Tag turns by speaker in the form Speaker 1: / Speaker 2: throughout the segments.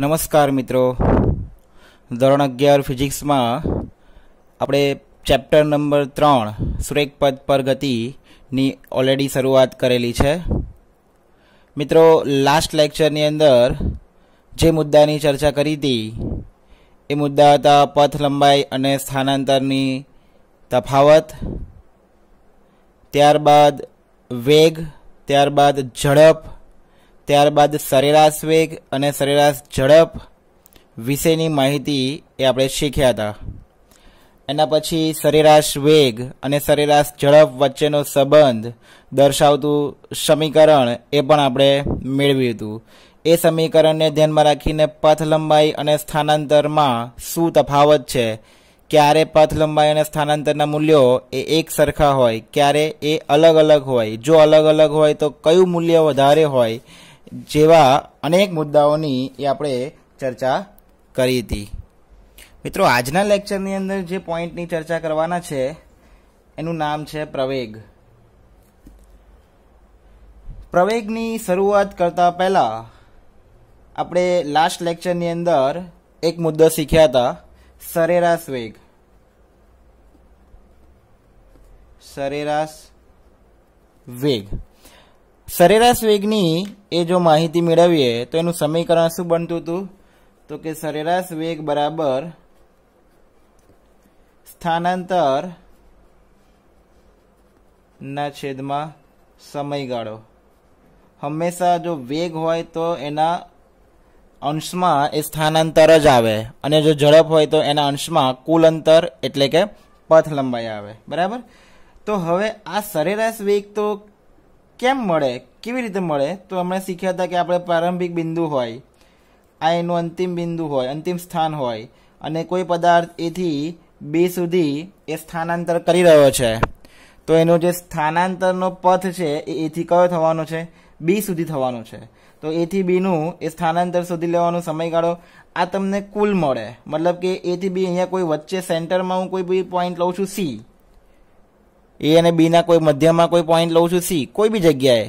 Speaker 1: નમસ્કાર મિત્રો ધોરણ અગિયાર ફિઝિક્સમાં આપણે ચેપ્ટર નંબર ત્રણ સુરેખ પદ પર ગતિની ઓલરેડી શરૂઆત કરેલી છે મિત્રો લાસ્ટ લેક્ચરની અંદર જે મુદ્દાની ચર્ચા કરી હતી એ મુદ્દા હતા પથ લંબાઈ અને સ્થાનાંતરની તફાવત ત્યારબાદ વેગ ત્યારબાદ ઝડપ ત્યારબાદ સરેરાશ વેગ અને સરેરાશ ઝડપ વિશેની માહિતી એ આપણે શીખ્યા હતા એના પછી સરેરાશ વેગ અને સરેરાશ ઝડપ વચ્ચેનો સંબંધ દર્શાવતું સમીકરણ એ પણ આપણે મેળવ્યું હતું એ સમીકરણને ધ્યાનમાં રાખીને પથ લંબાઈ અને સ્થાનાંતરમાં શું તફાવત છે ક્યારે પથ લંબાઈ અને સ્થાનાંતરના મૂલ્યો એ એક સરખા હોય ક્યારે એ અલગ અલગ હોય જો અલગ અલગ હોય તો કયું મૂલ્ય વધારે હોય જેવા અનેક મુદ્દાઓની એ આપણે ચર્ચા કરી હતી મિત્રો આજના લેક્ચરની અંદર જે પોઈન્ટની ચર્ચા કરવાના છે એનું નામ છે પ્રવેગ પ્રવેગની શરૂઆત કરતા પહેલાં આપણે લાસ્ટ લેક્ચરની અંદર એક મુદ્દો શીખ્યા હતા સરેરાશ વેગ સરેરાશ વેગ સરેરાશ વેગની એ જો માહિતી મેળવીએ તો એનું સમીકરણ શું બનતું હતું તો કે સરેરાશ વેગ બરાબર સ્થાનાંતર ના છેદમાં સમયગાળો હંમેશા જો વેગ હોય તો એના અંશમાં એ સ્થાનાંતર જ આવે અને જો ઝડપ હોય તો એના અંશમાં કુલ અંતર એટલે કે પથ લંબાઈ આવે બરાબર તો હવે આ સરેરાશ વેગ તો કેમ મળે કેવી રીતે મળે તો અમે શીખ્યા હતા કે આપણે પ્રારંભિક બિંદુ હોય આ એનું અંતિમ બિંદુ હોય અંતિમ સ્થાન હોય અને કોઈ પદાર્થ એથી બી સુધી એ સ્થાનાંતર કરી રહ્યો છે તો એનો જે સ્થાનાંતરનો પથ છે એ એથી કયો થવાનો છે બી સુધી થવાનો છે તો એથી બીનું એ સ્થાનાંતર સુધી લેવાનો સમયગાળો આ તમને કુલ મળે મતલબ કે એથી બી અહીંયા કોઈ વચ્ચે સેન્ટરમાં હું કોઈ બી પોઈન્ટ લઉં છું સી એ અને બીના કોઈ મધ્યમાં કોઈ પોઈન્ટ લઉં છું સી કોઈ બી જગ્યાએ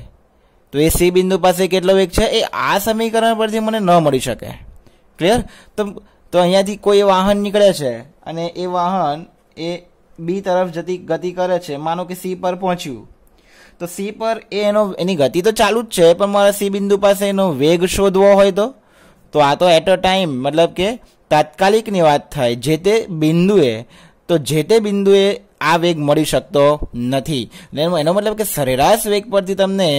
Speaker 1: તો એ સી બિંદુ પાસે કેટલો વેગ છે એ આ સમીકરણ પરથી મને ન મળી શકે ક્લિયર તો તો અહીંયાથી કોઈ વાહન નીકળે છે અને એ વાહન એ બી તરફ જતી ગતિ કરે છે માનો કે સી પર પહોંચ્યું તો સી પર એ એનો એની ગતિ તો ચાલુ જ છે પણ મારે સી બિંદુ પાસે એનો વેગ શોધવો હોય તો તો આ તો એટ અ ટાઈમ મતલબ કે તાત્કાલિકની વાત થાય જે તે બિંદુએ તો જે તે બિંદુએ આ વેગ મળી શકતો નથી એનો મતલબ કે સરેરાશ વેગ પરથી તમને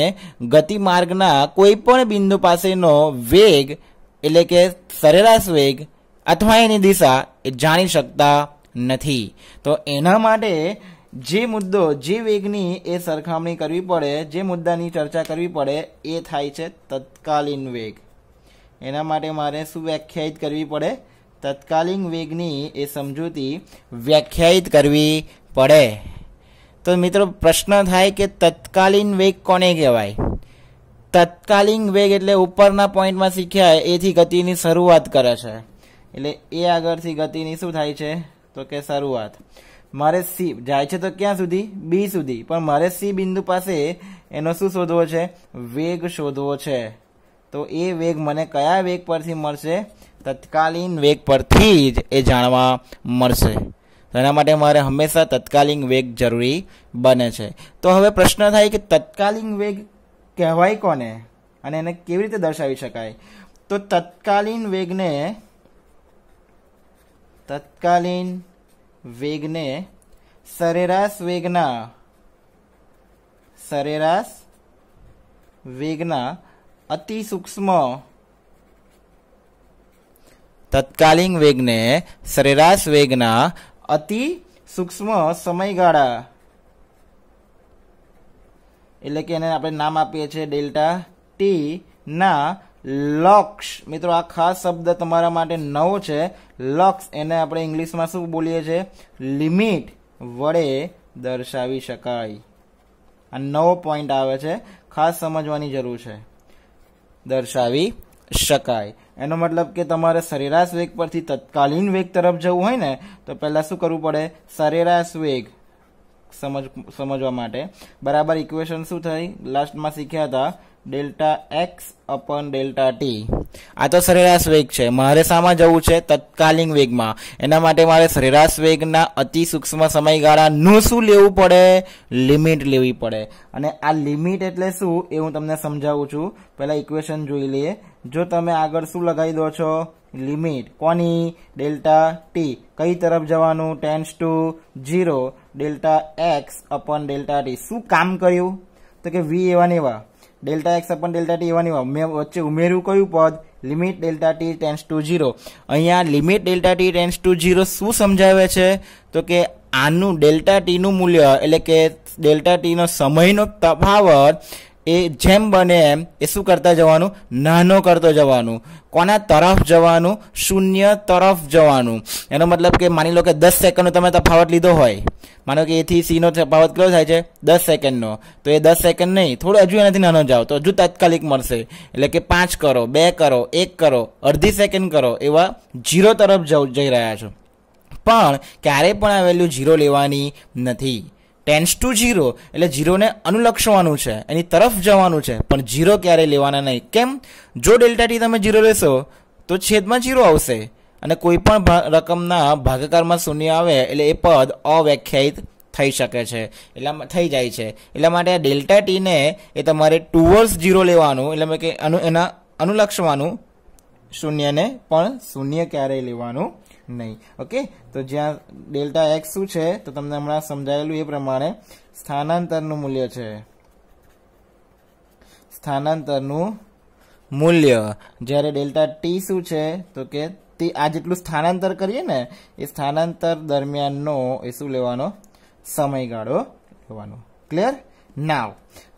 Speaker 1: ગતિમાર્ગના કોઈ પણ બિંદુ પાસેનો વેગ એટલે કે સરેરાશ વેગ અથવા એની દિશા એ જાણી શકતા નથી તો એના માટે જે મુદ્દો જે વેગની એ સરખામણી કરવી પડે જે મુદ્દાની ચર્ચા કરવી પડે એ થાય છે તત્કાલીન વેગ એના માટે મારે શું વ્યાખ્યાયિત કરવી પડે તત્કાલીન વેગની એ સમજૂતી વ્યાખ્યાયિત કરવી પડે તો મિત્રો પ્રશ્ન થાય કે તત્કાલીન વેગ કોને કહેવાય તત્કાલીન વેગ એટલે ઉપરના પોઈન્ટમાં શીખ્યા એથી ગતિની શરૂઆત કરે છે એટલે એ આગળથી ગતિની શું થાય છે તો કે શરૂઆત મારે સી જાય છે તો ક્યાં સુધી બી સુધી પણ મારે સી બિંદુ પાસે એનો શું શોધવો છે વેગ શોધવો છે તો એ વેગ મને કયા વેગ પરથી મળશે તત્કાલીન વેગ પરથી જ એ જાણવા મળશે એના માટે મારે હંમેશા તત્કાલીન વેગ જરૂરી બને છે તો હવે પ્રશ્ન થાય કે તત્કાલીન વેગ કહેવાય કોને અને એને કેવી રીતે દર્શાવી શકાય તો તત્કાલીન વેગને તત્કાલીન વેગને સરેરાશ વેગના સરેરાશ વેગના અતિ સૂક્ષ્મ તત્કાલીન વેગને સરેરાશ વેગના અતિ સૂક્ષ્મ સમયગાળા એટલે કે એને આપણે નામ આપીએ છીએ ડેલ્ટા ટી ના લક્ષ મિત્રો આ ખાસ શબ્દ તમારા માટે નવો છે લક્ષ એને આપણે ઇંગ્લિશમાં શું બોલીએ છીએ લિમિટ વડે દર્શાવી શકાય આ નવો પોઈન્ટ આવે છે ખાસ સમજવાની જરૂર છે દર્શાવી શકાય એનો મતલબ કે તમારે સરેરાશ વેગ પરથી તત્કાલીન વેગ તરફ જવું હોય ને તો પહેલાં શું કરવું પડે સરેરાશ વેગ સમજ સમજવા માટે બરાબર ઇક્વેશન શું થઈ લાસ્ટમાં શીખ્યા હતા delta x upon delta t આ તો સરેરાશ વેગ છે મારે શામાં જવું છે તત્કાલીન વેગમાં એના માટે મારે સરેરાશ વેગના અતિ સૂક્ષ્મ સમયગાળાનું શું લેવું પડે લિમિટ લેવી પડે અને આ લિમિટ એટલે શું એ હું તમને સમજાવું છું પહેલાં ઇક્વેશન જોઈ લઈએ જો તમે આગળ શું લગાવી દો છો લિમિટ કોની ડેલ્ટા ટી કઈ તરફ જવાનું tends to zero delta x upon delta t શું કામ કર્યું તો કે વી એવા ને એવા delta x upon delta t એવાની વચ્ચે ઉમેર્યું કયું પદ limit delta t tends to zero અહીંયા limit delta t tends to zero શું સમજાવે છે તો કે આનું ડેલ્ટા ટીનું મૂલ્ય એટલે કે ડેલ્ટા ટીનો સમયનો તફાવત એ જેમ બને એમ એ શું કરતા જવાનું નાનો કરતો જવાનું કોના તરફ જવાનું શૂન્ય તરફ જવાનું એનો મતલબ કે માની લો કે દસ સેકન્ડનો તમે તફાવત લીધો હોય માનો કે એથી સીનો તફાવત કયો થાય છે દસ સેકન્ડનો તો એ દસ સેકન્ડ નહીં થોડો હજુ એનાથી નાનો જાઓ તો હજુ તાત્કાલિક મળશે એટલે કે પાંચ કરો બે કરો એક કરો અડધી સેકન્ડ કરો એવા જીરો તરફ જઈ રહ્યા છો પણ ક્યારેય પણ આ વેલ્યુ જીરો લેવાની નથી ટેન્સ ટુ ઝીરો એટલે ઝીરોને અનુલક્ષવાનું છે એની તરફ જવાનું છે પણ ઝીરો ક્યારેય લેવાના નહીં કેમ જો ડેલ્ટા ટી તમે ઝીરો લેશો તો છેદમાં ઝીરો આવશે અને કોઈ પણ રકમના ભાગાકારમાં શૂન્ય આવે એટલે એ પદ અવ્યાખ્યાયિત થઈ શકે છે એટલા થઈ જાય છે એટલા માટે આ ડેલ્ટા ટીને એ તમારે ટુવર્સ ઝીરો લેવાનું એટલે મેં કે અનુ એના અનુલક્ષવાનું શૂન્યને પણ શૂન્ય ક્યારેય લેવાનું નહીં ઓકે તો જ્યાં ડેલ્ટા એક્સ શું છે તો તમને હમણાં સમજાયેલું એ પ્રમાણે સ્થાનાંતરનું મૂલ્ય છે સ્થાનાંતરનું મૂલ્ય જ્યારે ડેલ્ટા ટી શું છે તો કે તે આ જેટલું સ્થાનાંતર કરીએ ને એ સ્થાનાંતર દરમિયાનનો એ શું લેવાનો સમયગાળો લેવાનો ક્લિયર નાવ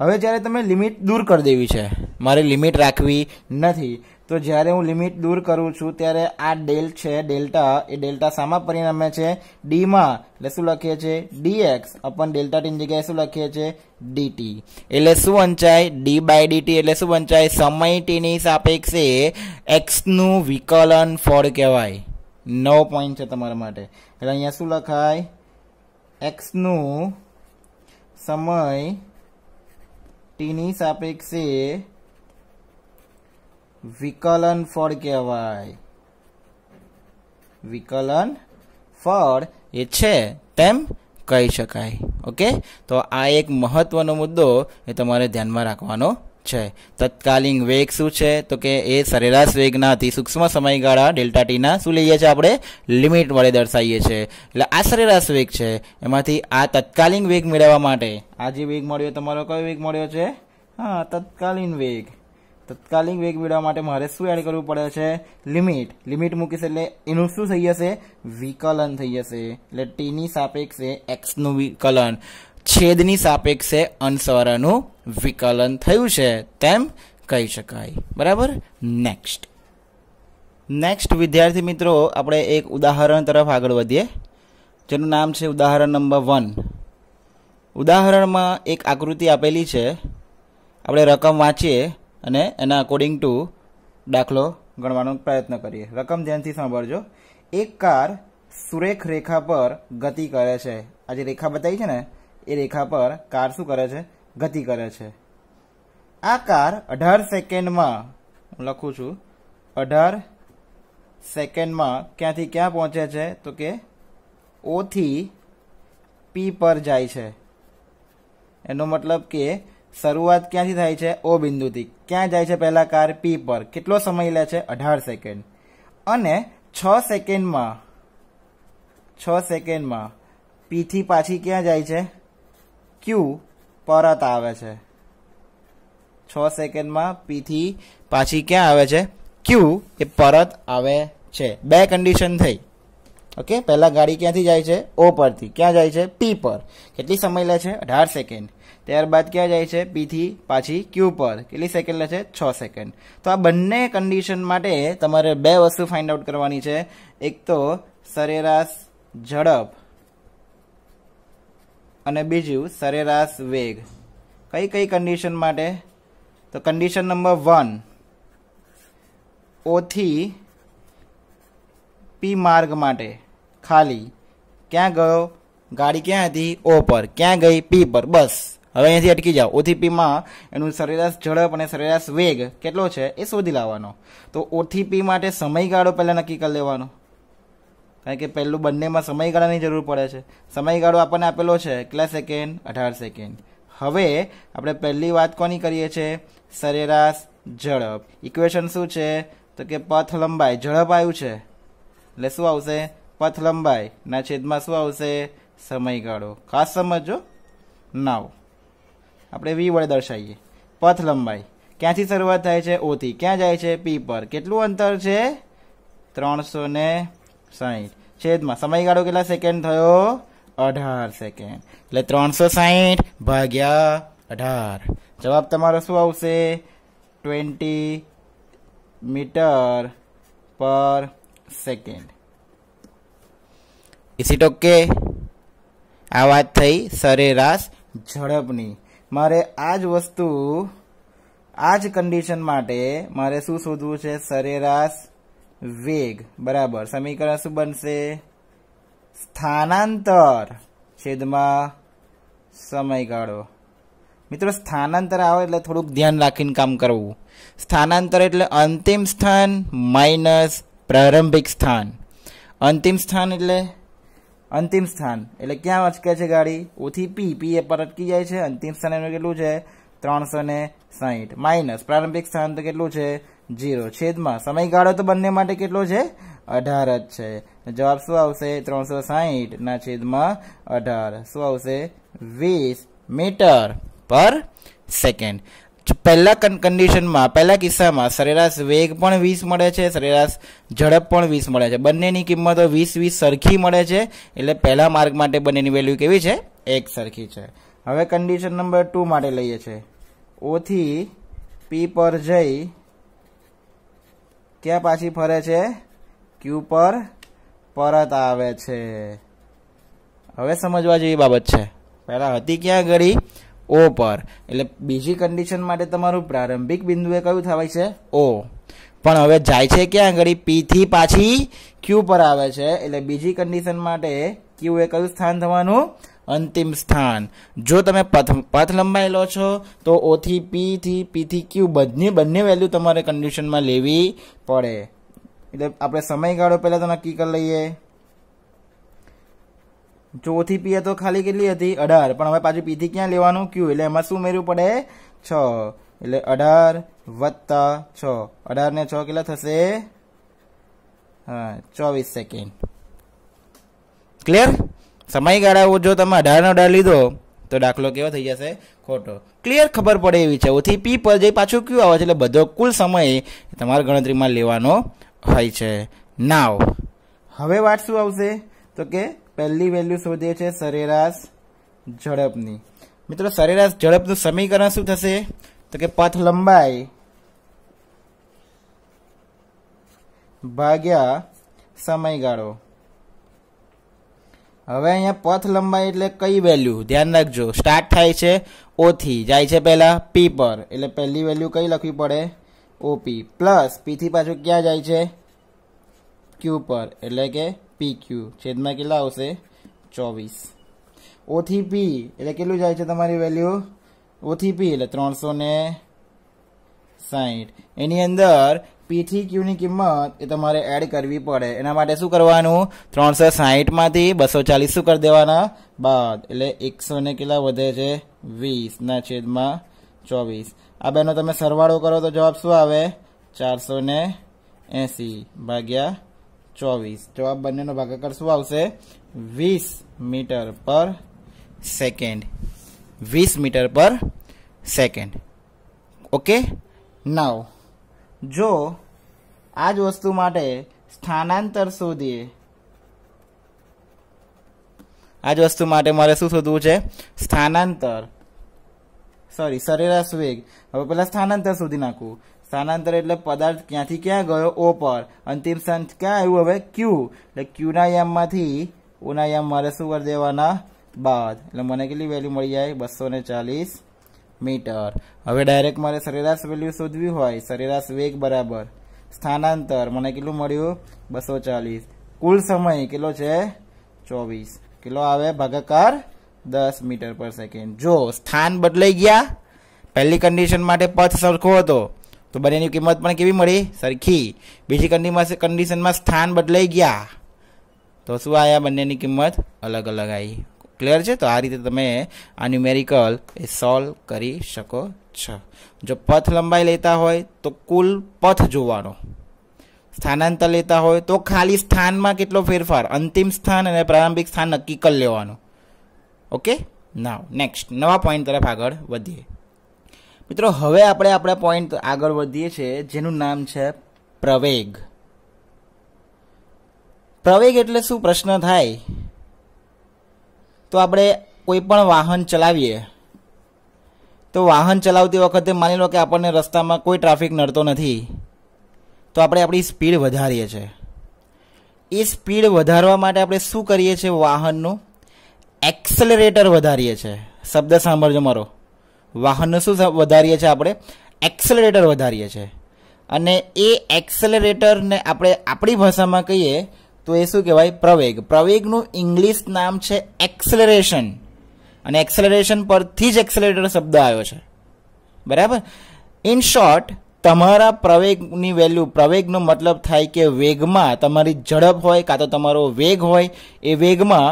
Speaker 1: હવે જ્યારે તમે લિમિટ દૂર કરી દેવી છે મારે લિમિટ રાખવી નથી તો જ્યારે હું લિમિટ દૂર કરું છું ત્યારે આ ડેલ છે ડેલ્ટા એ ડેલ્ટા સામા પરિણમે છે ડીમાં એટલે શું લખીએ છીએ ડી એક્સ અપન ડેલ્ટા ટીની જગ્યાએ શું લખીએ છે ડીટી એટલે શું વંચાય ડી બાય ડીટી એટલે શું વંચાય સમય ટીની સાપેક્ષે એક્સનું વિકલન ફળ કહેવાય નવ પોઈન્ટ છે તમારા માટે એટલે અહીંયા શું લખાય એક્સનું સમય ટીની સાપેક્ષે વિકલન ફળ કહેવાય વિકલન ફળ એ છે તેમ કહી શકાય ઓકે તો આ એક મહત્વનો મુદ્દો એ તમારે ધ્યાનમાં રાખવાનો છે તત્કાલીન વેગ શું છે તો કે એ સરેરાશ વેગના અતિ સૂક્ષ્મ સમયગાળા ડેલ્ટા ટીના શું લઈએ છીએ આપણે લિમિટ વડે દર્શાવીએ છીએ એટલે આ સરેરાશ વેગ છે એમાંથી આ તત્કાલીન વેગ મેળવવા માટે આ જે વેગ મળ્યો તમારો કયો વેગ મળ્યો છે હા તત્કાલીન વેગ તત્કાલિક વેગ મેળવવા માટે મારે શું એડ કરવું પડે છે લિમિટ લિમિટ મૂકીશ એટલે એનું શું થઈ જશે વિકલન થઈ જશે એટલે ટીની સાપેક્ષે એક્સનું વિકલન છેદની સાપેક્ષે અનસ્વરાનું વિકલન થયું છે તેમ કહી શકાય બરાબર નેક્સ્ટ નેક્સ્ટ વિદ્યાર્થી મિત્રો આપણે એક ઉદાહરણ તરફ આગળ વધીએ જેનું નામ છે ઉદાહરણ નંબર વન ઉદાહરણમાં એક આકૃતિ આપેલી છે આપણે રકમ વાંચીએ અને એના અકોર્ડિંગ ટુ દાખલો ગણવાનો પ્રયત્ન કરીએ રકમ ધ્યાનથી સાંભળજો એક કાર સુરેખ રેખા પર ગતિ કરે છે આ જે રેખા બતાવી છે ને એ રેખા પર કાર શું કરે છે ગતિ કરે છે આ કાર અઢાર સેકન્ડમાં હું લખું છું અઢાર સેકન્ડમાં ક્યાંથી ક્યાં પહોંચે છે તો કે ઓથી પી પર જાય છે એનો મતલબ કે શરૂઆત ક્યાંથી થાય છે ઓ બિંદુથી ક્યાં જાય છે પહેલા કાર પી પર કેટલો સમય લે છે અઢાર સેકન્ડ અને છ સેકન્ડમાં છ સેકન્ડમાં પીથી પાછી ક્યાં જાય છે ક્યુ પરત આવે છે છ સેકન્ડમાં પીથી પાછી ક્યાં આવે છે ક્યુ એ પરત આવે છે બે કન્ડિશન થઈ ઓકે પહેલાં ગાડી ક્યાંથી જાય છે ઓ પરથી ક્યાં જાય છે પી પર કેટલી સમય લે છે અઢાર સેકન્ડ ત્યારબાદ ક્યાં જાય છે પીથી પાછી ક્યુ પર કેટલી સેકન્ડ લે છે છ સેકન્ડ તો આ બંને કન્ડિશન માટે તમારે બે વસ્તુ ફાઇન્ડ આઉટ કરવાની છે એક તો સરેરાશ ઝડપ અને બીજું સરેરાશ વેગ કઈ કઈ કન્ડિશન માટે તો કન્ડિશન નંબર વન ઓથી પી માર્ગ માટે ખાલી ક્યાં ગયો ગાડી ક્યાં હતી ઓ પર ક્યાં ગઈ પી પર બસ હવે અહીંયાથી અટકી જાઓ ઓથી પીમાં એનું સરેરાશ ઝડપ અને સરેરાશ વેગ કેટલો છે એ શોધી લાવવાનો તો ઓથી પી માટે સમયગાળો પહેલાં નક્કી કરી લેવાનો કારણ કે પહેલું બંનેમાં સમયગાળાની જરૂર પડે છે સમયગાળો આપણને આપેલો છે કેટલા સેકન્ડ અઢાર સેકન્ડ હવે આપણે પહેલી વાત કોની કરીએ છીએ સરેરાશ ઝડપ ઇક્વેશન શું છે તો કે પથ લંબાઈ ઝડપ આવ્યું છે એટલે શું આવશે પથ લંબાઈ ના છેદમાં શું આવશે સમયગાળો ખાસ સમજો નાવ આપણે વી વડે દર્શાવીએ પથ લંબાઈ ક્યાંથી શરૂઆત થાય છે ઓથી ક્યાં જાય છે પી પર કેટલું અંતર છે ત્રણસો ને સાહીઠ છેદમાં સમયગાળો કેટલા સેકન્ડ થયો અઢાર સેકન્ડ એટલે ત્રણસો સાહીઠ ભાગ્યા અઢાર જવાબ તમારો શું આવશે ટ્વેન્ટી મીટર પર સેકન્ડ ઇસી ટોકે આ વાત થઈ સરેરાશ ઝડપની મારે આ જ વસ્તુ આ જ કન્ડિશન માટે મારે શું શોધવું છે સરેરાશ વેગ બરાબર સમીકરણ શું બનશે સ્થાનાંતર છેદમાં સમયગાળો મિત્રો સ્થાનાંતર આવે એટલે થોડુંક ધ્યાન રાખીને કામ કરવું સ્થાનાંતર એટલે અંતિમ સ્થાન માઇનસ પ્રારંભિક સ્થાન અંતિમ સ્થાન એટલે અંતિમ સ્થાન એટલે ક્યાં અટકે છે ગાડી ઓથી પી પી એ પર અટકી જાય છે અંતિમ સ્થાન એનું કેટલું છે ત્રણસો ને સાહીઠ માઇનસ પ્રારંભિક સ્થાન તો કેટલું છે જીરો છેદમાં સમયગાળો તો બંને માટે કેટલો છે અઢાર જ છે જવાબ શું આવશે ત્રણસો સાહીઠના છેદમાં અઢાર શું આવશે વીસ મીટર પર સેકન્ડ પહેલા કન્ડિશનમાં પહેલા કિસ્સામાં સરેરાશ વેગ પણ વીસ મળે છે સરેરાશ ઝડપ પણ વીસ મળે છે બંનેની કિંમતો વીસ વીસ સરખી મળે છે એટલે પહેલા માર્ગ માટે બંનેની વેલ્યુ કેવી છે એક સરખી છે હવે કન્ડિશન નંબર ટુ માટે લઈએ છીએ ઓથી પી પર જઈ ક્યાં પાછી ફરે છે ક્યુ પર પરત આવે છે હવે સમજવા જેવી બાબત છે પહેલાં હતી ક્યાં ઘડી ઓ પર એટલે બીજી કન્ડિશન માટે તમારું પ્રારંભિક બિંદુએ કયું થવાય છે ઓ પણ હવે જાય છે ક્યાં આગળ પીથી પાછી ક્યુ પર આવે છે એટલે બીજી કન્ડિશન માટે ક્યુ એ કયું સ્થાન થવાનું અંતિમ સ્થાન જો તમે પથ પથ લંબાઈ લો છો તો ઓથી પી પીથી પીથી ક્યુ બંને બંને વેલ્યુ તમારે કન્ડિશનમાં લેવી પડે એટલે આપણે સમયગાળો પહેલાં તો નક્કી કરી લઈએ ચોથી પી તો ખાલી કેટલી હતી અઢાર પણ હવે પાછું પીથી ક્યાં લેવાનું ક્યુ એટલે એમાં શું મેળવું પડે છ એટલે અઢાર વત્તા છ અઢાર ને છ કેટલા થશે હા ચોવીસ સેકન્ડ ક્લિયર સમયગાળા જો તમે અઢારનો અઢાર લીધો તો દાખલો કેવો થઈ જશે ખોટો ક્લિયર ખબર પડે એવી છે ઓથી પી પર જઈ પાછું ક્યુ આવે છે એટલે બધો કુલ સમય તમારે ગણતરીમાં લેવાનો હોય છે નાવ હવે વાત શું આવશે તો કે પહેલી વેલ્યુ શોધીએ છે સરેરાશ ઝડપની મિત્રો સરેરાશ ઝડપનું સમીકરણ શું થશે તો કે પથ લંબાઈ ભાગ્યા સમયગાળો હવે અહીંયા પથ લંબાઈ એટલે કઈ વેલ્યુ ધ્યાન રાખજો સ્ટાર્ટ થાય છે ઓથી જાય છે પહેલાં પી પર એટલે પહેલી વેલ્યુ કઈ લખવી પડે ઓપી પ્લસ પીથી પાછું ક્યાં જાય છે ક્યુ પર એટલે કે પી ક્યુ છેદમાં કેટલા આવશે ચોવીસ ઓથી પી એટલે કેટલું જાય છે તમારી વેલ્યુ ઓથી પી એટલે ત્રણસો ને સાહીઠ એની અંદર પી થી ક્યુની કિંમત એ તમારે એડ કરવી પડે એના માટે શું કરવાનું ત્રણસો સાહીઠમાંથી બસો ચાલીસ શું કરી દેવાના બાદ એટલે એકસો ને કેટલા વધે છે વીસના છેદમાં ચોવીસ આ બેનો તમે સરવાળો કરો તો જવાબ શું આવે ચારસો ને એંસી ભાગ્યા ચોવીસ તો આ બંનેનો ભાગાકાર શું આવશે વીસ મીટર પર સેકન્ડ વીસ મીટર પર સેકન્ડ ઓકે નવ જો આ જ વસ્તુ માટે સ્થાનાંતર શોધીએ આ જ વસ્તુ માટે મારે શું શોધવું છે સ્થાનાંતર સોરી સરેરાશ વેગ હવે પહેલા સ્થાનાંતર શોધી નાખવું સ્થાનાંતર એટલે પદાર્થ ક્યાંથી ક્યાં ગયો ઓ પર અંતિમ સંત ક્યાં આવ્યું હવે ક્યુ એટલે ક્યુના યામમાંથી ઓના યામ મારે શું કરી દેવાના બાદ એટલે મને કેટલી વેલ્યુ મળી જાય બસો ને ચાલીસ મીટર હવે ડાયરેક્ટ મારે સરેરાશ વેલ્યુ શોધવી હોય સરેરાશ વેગ બરાબર સ્થાનાંતર મને કેટલું મળ્યું બસો ચાલીસ કુલ સમય કેટલો છે ચોવીસ કેટલો આવે ભાગાકાર દસ મીટર પર સેકન્ડ જો સ્થાન બદલાઈ ગયા પહેલી કન્ડિશન માટે પથ સરખો હતો તો બંનેની કિંમત પણ કેવી મળી સરખી બીજી કન્ડિશનમાં સ્થાન બદલાઈ ગયા તો શું આ બંનેની કિંમત અલગ અલગ આવી ક્લિયર છે તો આ રીતે તમે આ ન્યુમેરિકલ એ સોલ્વ કરી શકો છો જો પથ લંબાઈ લેતા હોય તો કુલ પથ જોવાનો સ્થાનાંતર લેતા હોય તો ખાલી સ્થાનમાં કેટલો ફેરફાર અંતિમ સ્થાન અને પ્રારંભિક સ્થાન નક્કી કરી લેવાનું ઓકે નાવ નેક્સ્ટ નવા પોઈન્ટ તરફ આગળ વધીએ મિત્રો હવે આપણે આપણા પોઈન્ટ આગળ વધીએ છીએ જેનું નામ છે પ્રવેગ પ્રવેગ એટલે શું પ્રશ્ન થાય તો આપણે કોઈ પણ વાહન ચલાવીએ તો વાહન ચલાવતી વખતે માની લો કે આપણને રસ્તામાં કોઈ ટ્રાફિક નડતો નથી તો આપણે આપણી સ્પીડ વધારીએ છીએ એ સ્પીડ વધારવા માટે આપણે શું કરીએ છીએ વાહનનું એક્સલરેટર વધારીએ છીએ શબ્દ સાંભળજો મારો વાહન શું વધારીએ છીએ આપણે એક્સેલરેટર વધારીએ છીએ અને એ એક્સલરેટરને આપણે આપણી ભાષામાં કહીએ તો એ શું કહેવાય પ્રવેગ પ્રવેગનું ઇંગ્લિશ નામ છે એક્સેલરેશન અને એક્સેલરેશન પરથી જ એક્સેલરેટર શબ્દ આવ્યો છે બરાબર ઇન શોર્ટ તમારા પ્રવેગની વેલ્યુ પ્રવેગનો મતલબ થાય કે વેગમાં તમારી ઝડપ હોય કાં તો તમારો વેગ હોય એ વેગમાં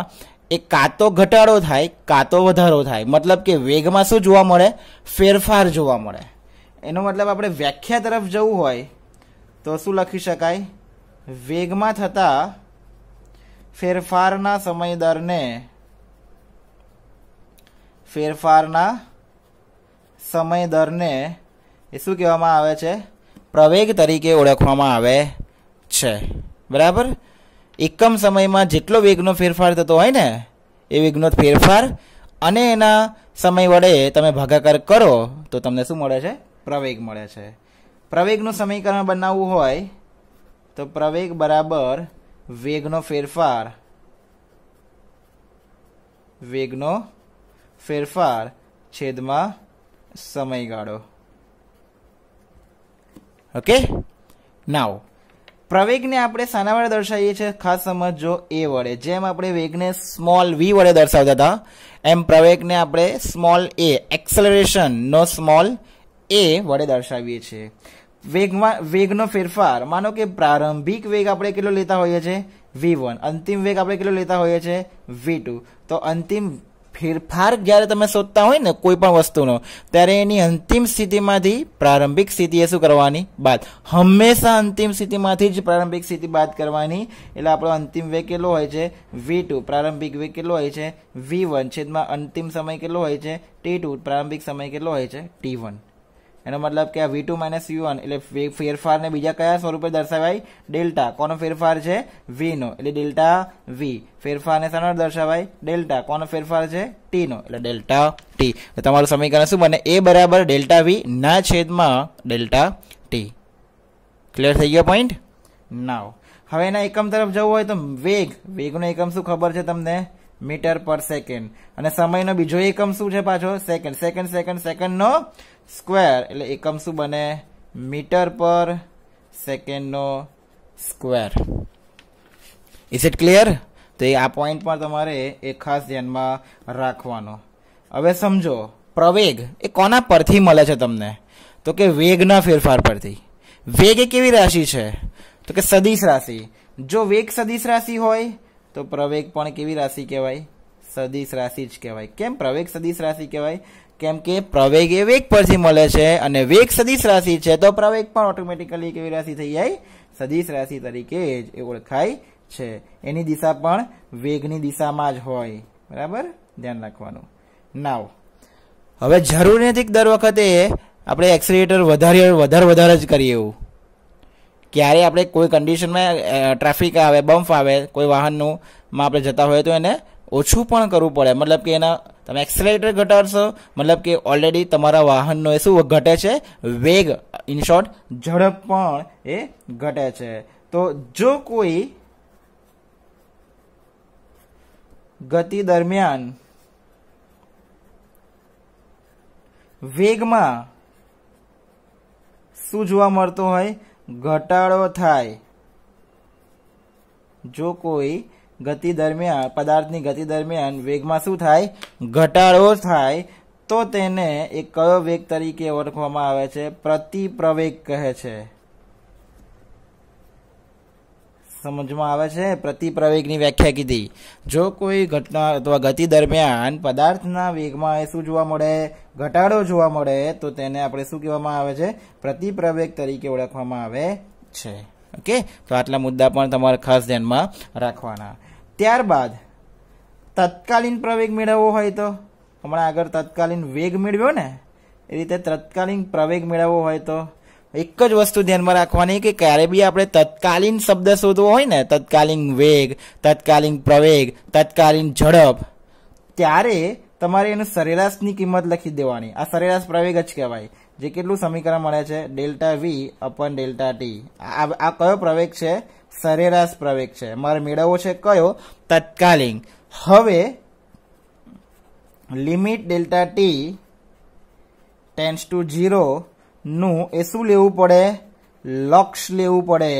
Speaker 1: એ કાં તો ઘટાડો થાય કાં તો વધારો થાય મતલબ કે વેગમાં શું જોવા મળે ફેરફાર જોવા મળે એનો મતલબ આપણે વ્યાખ્યા તરફ જવું હોય તો શું લખી શકાય વેગમાં થતા ફેરફારના સમય દરને ફેરફારના સમય દરને એ શું કહેવામાં આવે છે પ્રવેગ તરીકે ઓળખવામાં આવે છે બરાબર એકમ સમયમાં જેટલો વેગનો ફેરફાર થતો હોય ને એ વેગનો ફેરફાર અને એના સમય વડે તમે ભાગાકાર કરો તો તમને શું મળે છે પ્રવેગ મળે છે પ્રવેગનું સમીકરણ બનાવવું હોય તો પ્રવેગ બરાબર વેગનો ફેરફાર વેગનો ફેરફાર છેદમાં સમયગાળો ઓકે નાવ પ્રવેગને આપણે શાના વડે દર્શાવીએ છીએ ખાસ સમજો એ વડે જેમ આપણે વેગને સ્મોલ વી વડે દર્શાવતા હતા એમ પ્રવેગને આપણે સ્મોલ એ નો સ્મોલ એ વડે દર્શાવીએ છીએ વેગમાં વેગનો ફેરફાર માનો કે પ્રારંભિક વેગ આપણે કેટલો લેતા હોઈએ છીએ વી વન અંતિમ વેગ આપણે કેટલો લેતા હોઈએ છીએ વી ટુ તો અંતિમ ફેરફાર જ્યારે તમે શોધતા હોય ને કોઈ પણ વસ્તુનો ત્યારે એની અંતિમ સ્થિતિમાંથી પ્રારંભિક સ્થિતિએ શું કરવાની બાદ હંમેશા અંતિમ સ્થિતિમાંથી જ પ્રારંભિક સ્થિતિ બાદ કરવાની એટલે આપણો અંતિમ વેગ કેટલો હોય છે વી ટુ પ્રારંભિક વેગ કેટલો હોય છે વી વન છેદમાં અંતિમ સમય કેટલો હોય છે ટી ટુ પ્રારંભિક સમય કેટલો હોય છે ટી વન એનો મતલબ કે આ v two minus v one એટલે ફેરફારને બીજા કયા સ્વરૂપે દર્શાવાય ડેલ્ટા કોનો ફેરફાર છે વીનો એટલે ડેલ્ટા વી ફેરફારને શાનો દર્શાવાય ડેલ્ટા કોનો ફેરફાર છે ટીનો એટલે ડેલ્ટા ટી તમારું સમીકરણ શું બને એ બરાબર ડેલ્ટા વી ના છેદમાં ડેલ્ટા ટી ક્લિયર થઈ ગયો પોઈન્ટ નાવ હવે એના એકમ તરફ જવું હોય તો વેગ વેગનો એકમ શું ખબર છે તમને મીટર પર સેકન્ડ અને સમયનો બીજો એકમ શું છે પાછો સેકન્ડ સેકન્ડ સેકન્ડ સેકન્ડનો સ્ક્વેર એટલે એકમ શું બને મીટર પર સેકન્ડનો સ્ક્વેર ઇઝ ઇટ ક્લિયર તો એ આ પોઈન્ટ પર તમારે એ ખાસ ધ્યાનમાં રાખવાનો હવે સમજો પ્રવેગ એ કોના પરથી મળે છે તમને તો કે વેગના ફેરફાર પરથી વેગ એ કેવી રાશિ છે તો કે સદીશ રાશિ જો વેગ સદીશ રાશિ હોય તો પ્રવેગ પણ કેવી રાશિ કહેવાય સદીશ રાશિ જ કહેવાય કેમ પ્રવેગ સદીશ રાશિ કહેવાય કેમ કે પ્રવેગ એ વેગ પરથી મળે છે અને વેગ સદીશ રાશિ છે તો પ્રવેગ પણ ઓટોમેટિકલી કેવી રાશિ થઈ જાય સદીશ રાશિ તરીકે જ એ ઓળખાય છે એની દિશા પણ વેગની દિશામાં જ હોય બરાબર ધ્યાન રાખવાનું નાવ હવે જરૂરી નથી દર વખતે આપણે એક્સિલેટર વધારે વધારે વધારે જ કરીએ એવું ક્યારે આપણે કોઈ કન્ડિશનમાં ટ્રાફિક આવે બમ્ફ આવે કોઈ વાહનનું માં આપણે જતા હોય તો એને ઓછું પણ કરવું પડે મતલબ કે એના તમે એક્સલેટર ઘટાડશો મતલબ કે ઓલરેડી તમારા વાહનનો એ શું ઘટે છે વેગ ઇન શોર્ટ ઝડપ પણ એ ઘટે છે તો જો કોઈ ગતિ દરમિયાન વેગમાં શું જોવા મળતું હોય ઘટાડો થાય જો કોઈ ગતિ દરમિયાન પદાર્થની ગતિ દરમિયાન વેગમાં શું થાય ઘટાડો થાય તો તેને એક કયો વેગ તરીકે ઓળખવામાં આવે છે પ્રતિપ્રવેગ કહે છે સમજમાં આવે છે પ્રતિપ્રવેગની વ્યાખ્યા કીધી જો કોઈ ઘટના અથવા ગતિ દરમિયાન પદાર્થના વેગમાં એ શું જોવા મળે ઘટાડો જોવા મળે તો તેને આપણે શું કહેવામાં આવે છે પ્રતિપ્રવેગ તરીકે ઓળખવામાં આવે છે ઓકે તો આટલા મુદ્દા પણ તમારે ખાસ ધ્યાનમાં રાખવાના ત્યારબાદ તત્કાલીન પ્રવેગ મેળવવો હોય તો હમણાં આગળ તત્કાલીન વેગ મેળવ્યો ને એ રીતે તત્કાલીન પ્રવેગ મેળવવો હોય તો એક જ વસ્તુ ધ્યાનમાં રાખવાની કે ક્યારે બી આપણે તત્કાલીન શબ્દ શોધવો હોય ને તત્કાલીન વેગ તત્કાલીન પ્રવેગ તત્કાલીન ઝડપ ત્યારે તમારે એનું સરેરાશની કિંમત લખી દેવાની આ સરેરાશ પ્રવેગ જ કહેવાય જે કેટલું સમીકરણ મળે છે delta v upon delta t આ કયો પ્રવેગ છે સરેરાશ પ્રવેગ છે મારે મેળવવો છે કયો તત્કાલીન હવે limit delta t tends to ઝીરોનું એ શું લેવું પડે લક્ષ લેવું પડે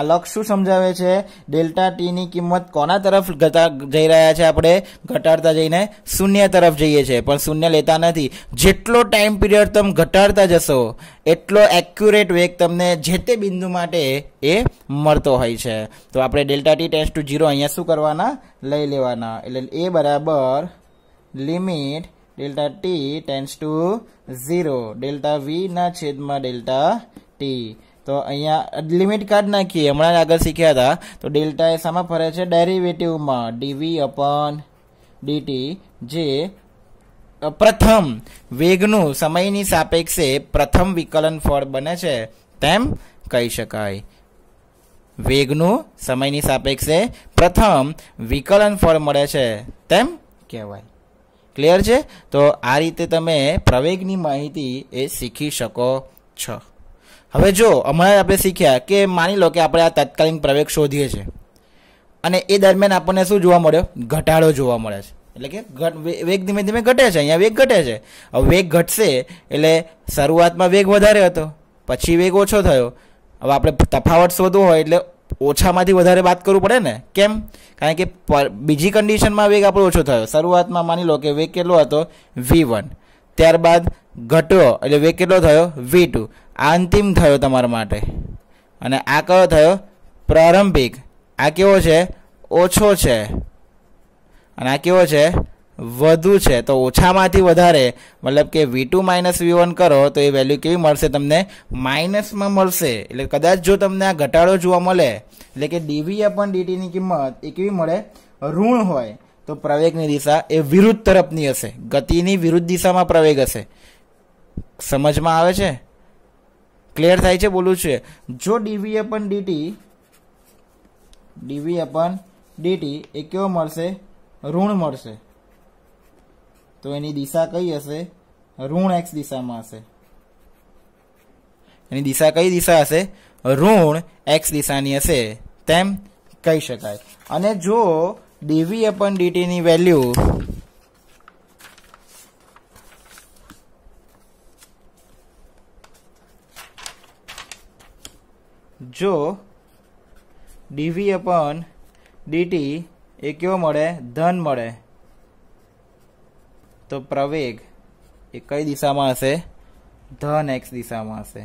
Speaker 1: આ લક્ષ શું સમજાવે છે ડેલ્ટા ટીની કિંમત કોના તરફ ઘટા જઈ રહ્યા છે આપણે ઘટાડતા જઈને શૂન્ય તરફ જઈએ છીએ પણ શૂન્ય લેતા નથી જેટલો ટાઈમ પીરિયડ તમે ઘટાડતા જશો એટલો એક્યુરેટ વેગ તમને જે તે બિંદુ માટે એ મળતો હોય છે તો આપણે delta t tends to zero અહીંયા શું કરવાના લઈ લેવાના એટલે એ બરાબર limit delta t tends to zero delta વીના છેદમાં ડેલ્ટા ટી તો અહીંયા લિમિટ કાઢ નાખીએ હમણાં આગળ શીખ્યા હતા તો ડેલ્ટા એ શામાં ફરે છે ડેરિવેટિવમાં ડીવી અપન ડીટી જે પ્રથમ વેગનું સમયની સાપેક્ષે પ્રથમ વિકલન ફળ બને છે તેમ કહી શકાય વેગનું સમયની સાપેક્ષે પ્રથમ વિકલન ફળ મળે છે તેમ કહેવાય ક્લિયર છે તો આ રીતે તમે પ્રવેગની માહિતી એ શીખી શકો છો હવે જો હમણાં આપણે શીખ્યા કે માની લો કે આપણે આ તત્કાલીન પ્રવેગ શોધીએ છીએ અને એ દરમિયાન આપણને શું જોવા મળ્યો ઘટાડો જોવા મળે છે એટલે કે વેગ ધીમે ધીમે ઘટે છે અહીંયા વેગ ઘટે છે હવે વેગ ઘટશે એટલે શરૂઆતમાં વેગ વધારે હતો પછી વેગ ઓછો થયો હવે આપણે તફાવત શોધવો હોય એટલે ઓછામાંથી વધારે વાત કરવું પડે ને કેમ કારણ કે બીજી કન્ડિશનમાં વેગ આપણો ઓછો થયો શરૂઆતમાં માની લો કે વેગ કેટલો હતો વી વન ત્યારબાદ ઘટ્યો એટલે વે કેટલો થયો વી ટુ આ અંતિમ થયો તમારા માટે અને આ કયો થયો પ્રારંભિક આ કેવો છે ઓછો છે અને આ કેવો છે વધુ છે તો ઓછામાંથી વધારે મતલબ કે v two minus v one કરો તો એ વેલ્યુ કેવી મળશે તમને માઇનસમાં મળશે એટલે કદાચ જો તમને આ ઘટાડો જોવા મળે એટલે કે ડીવી અપન ડીટીની કિંમત એ કેવી મળે ઋણ હોય તો પ્રવેગની દિશા એ વિરુદ્ધ તરફની હશે ગતિની વિરુદ્ધ દિશામાં પ્રવેગ હશે સમજમાં આવે છે ક્લિયર થાય છે બોલું છે જો ડીવી અપન ડીટી ડીવી અપન ડીટી એ કેવો મળશે ઋણ મળશે તો એની દિશા કઈ હશે ઋણ એક્સ દિશામાં હશે એની દિશા કઈ દિશા હશે ઋણ એક્સ દિશાની હશે તેમ કહી શકાય અને જો dv upon dt વેલ્યુ જો dv upon dt એ કેવો મળે ધન મળે તો પ્રવેગ એ કઈ દિશામાં હશે ધન એક્સ દિશામાં હશે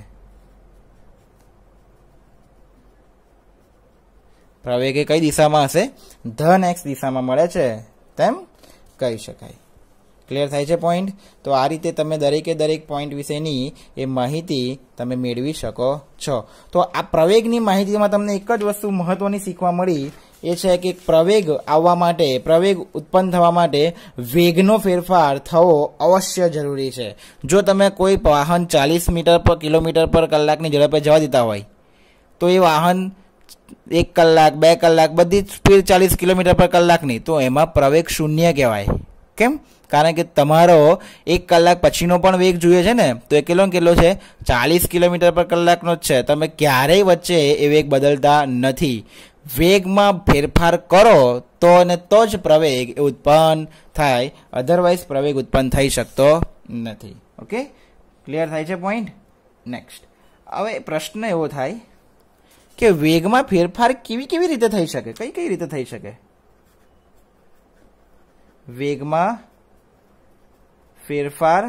Speaker 1: પ્રવેગ એ કઈ દિશામાં હશે ધન એક્સ દિશામાં મળે છે તેમ કહી શકાય ક્લિયર થાય છે પોઈન્ટ તો આ રીતે તમે દરેકે દરેક પોઈન્ટ વિશેની એ માહિતી તમે મેળવી શકો છો તો આ પ્રવેગની માહિતીમાં તમને એક જ વસ્તુ મહત્વની શીખવા મળી એ છે કે પ્રવેગ આવવા માટે પ્રવેગ ઉત્પન્ન થવા માટે વેગનો ફેરફાર થવો અવશ્ય જરૂરી છે જો તમે કોઈ વાહન ચાલીસ મીટર પર કિલોમીટર પર કલાકની ઝડપે જવા દેતા હોય તો એ વાહન એક કલાક બે કલાક બધી જ સ્પીડ ચાલીસ કિલોમીટર પર કલાકની તો એમાં પ્રવેગ શૂન્ય કહેવાય કેમ કારણ કે તમારો એક કલાક પછીનો પણ વેગ જોઈએ છે ને તો એ કેટલો કેટલો છે ચાલીસ કિલોમીટર પર કલાકનો જ છે તમે ક્યારેય વચ્ચે એ વેગ બદલતા નથી વેગમાં ફેરફાર કરો તો અને તો જ પ્રવેગ એ ઉત્પન્ન થાય અધરવાઇઝ પ્રવેગ ઉત્પન્ન થઈ શકતો નથી ઓકે ક્લિયર થાય છે પોઈન્ટ નેક્સ્ટ હવે પ્રશ્ન એવો થાય કે વેગમાં ફેરફાર કેવી કેવી રીતે થઈ શકે કઈ કઈ રીતે થઈ શકે વેગમાં ફેરફાર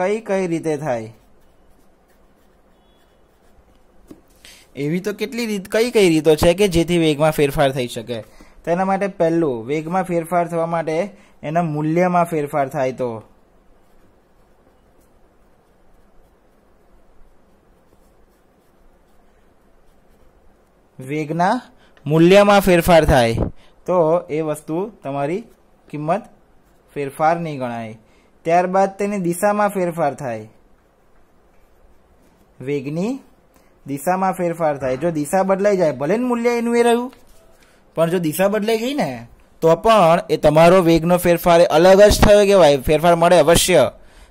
Speaker 1: કઈ કઈ રીતે થાય એવી તો કેટલી રીત કઈ કઈ રીતો છે કે જેથી વેગમાં ફેરફાર થઈ શકે તેના માટે પહેલું વેગમાં ફેરફાર થવા માટે એના મૂલ્યમાં ફેરફાર થાય તો વેગના મૂલ્યમાં ફેરફાર થાય તો એ વસ્તુ તમારી કિંમત ફેરફાર નહીં ગણાય ત્યારબાદ તેની દિશામાં ફેરફાર થાય વેગની દિશામાં ફેરફાર થાય જો દિશા બદલાઈ જાય ભલે મૂલ્ય એનું એ રહ્યું પણ જો દિશા બદલાઈ ગઈ ને તો પણ એ તમારો વેગનો ફેરફાર અલગ જ થયો કહેવાય ફેરફાર મળે અવશ્ય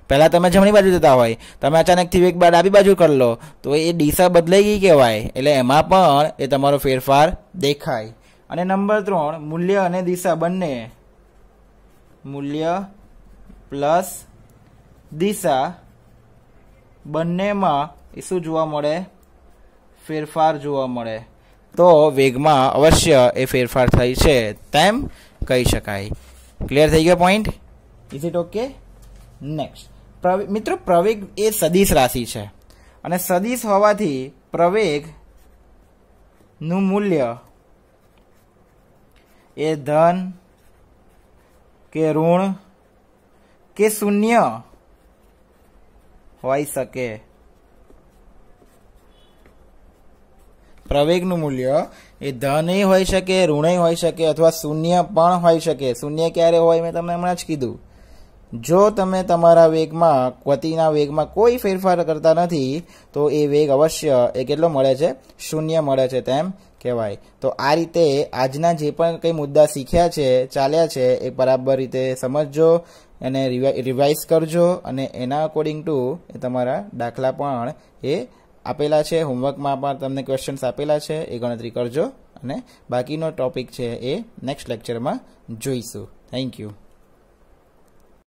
Speaker 1: પહેલાં તમે જમણી બાજુ જતા હોય તમે અચાનકથી વેગ ડાબી બાજુ કરી લો તો એ દિશા બદલાઈ ગઈ કહેવાય એટલે એમાં પણ એ તમારો ફેરફાર દેખાય અને નંબર ત્રણ મૂલ્ય અને દિશા બંને મૂલ્ય પ્લસ દિશા બંનેમાં એ શું જોવા મળે ફેરફાર જોવા મળે તો વેગમાં અવશ્ય એ ફેરફાર થઈ છે તેમ કહી શકાય ક્લિયર થઈ ગયો point is it okay next મિત્રો પ્રવેગ એ સદીશ રાશિ છે અને સદીશ હોવાથી પ્રવેગનું મૂલ્ય એ ધન કે ઋણ કે શૂન્ય હોઈ શકે પ્રવેગનું મૂલ્ય એ ધનય હોઈ શકે ઋણય હોઈ શકે અથવા શૂન્ય પણ હોઈ શકે શૂન્ય ક્યારે હોય મેં તમને હમણાં જ કીધું જો તમે તમારા વેગમાં ગતિના વેગમાં કોઈ ફેરફાર કરતા નથી તો એ વેગ અવશ્ય એ કેટલો મળે છે શૂન્ય મળે છે તેમ કહેવાય તો આ રીતે આજના જે પણ કંઈ મુદ્દા શીખ્યા છે ચાલ્યા છે એ બરાબર રીતે સમજજો એને રિવાઇઝ કરજો અને એના અકોર્ડિંગ ટુ એ તમારા દાખલા પણ એ આપેલા છે હોમવર્કમાં પણ તમને ક્વેશ્ચન્સ આપેલા છે એ ગણતરી કરજો અને બાકીનો ટોપિક છે એ નેક્સ્ટ લેક્ચરમાં જોઈશું થેન્ક યુ